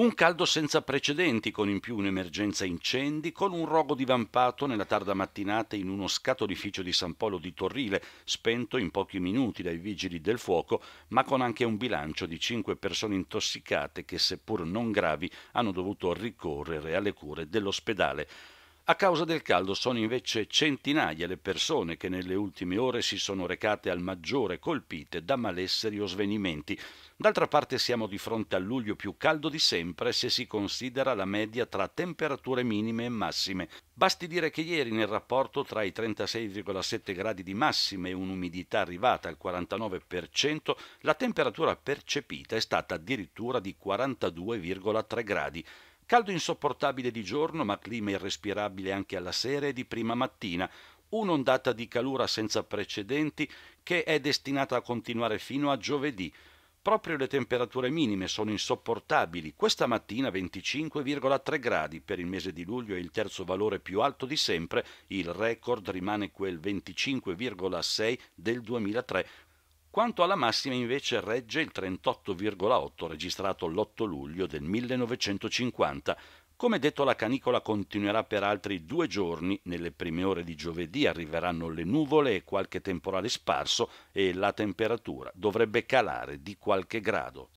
Un caldo senza precedenti, con in più un'emergenza incendi, con un rogo divampato nella tarda mattinata in uno scatolificio di San Polo di Torrile, spento in pochi minuti dai vigili del fuoco, ma con anche un bilancio di cinque persone intossicate che, seppur non gravi, hanno dovuto ricorrere alle cure dell'ospedale. A causa del caldo sono invece centinaia le persone che nelle ultime ore si sono recate al maggiore colpite da malesseri o svenimenti. D'altra parte siamo di fronte al luglio più caldo di sempre se si considera la media tra temperature minime e massime. Basti dire che ieri nel rapporto tra i 36,7 gradi di massima e un'umidità arrivata al 49%, la temperatura percepita è stata addirittura di 42,3 gradi. Caldo insopportabile di giorno, ma clima irrespirabile anche alla sera e di prima mattina. Un'ondata di calura senza precedenti che è destinata a continuare fino a giovedì. Proprio le temperature minime sono insopportabili. Questa mattina 25,3 gradi per il mese di luglio è il terzo valore più alto di sempre. Il record rimane quel 25,6 del 2003, quanto alla massima invece regge il 38,8 registrato l'8 luglio del 1950. Come detto la canicola continuerà per altri due giorni, nelle prime ore di giovedì arriveranno le nuvole e qualche temporale sparso e la temperatura dovrebbe calare di qualche grado.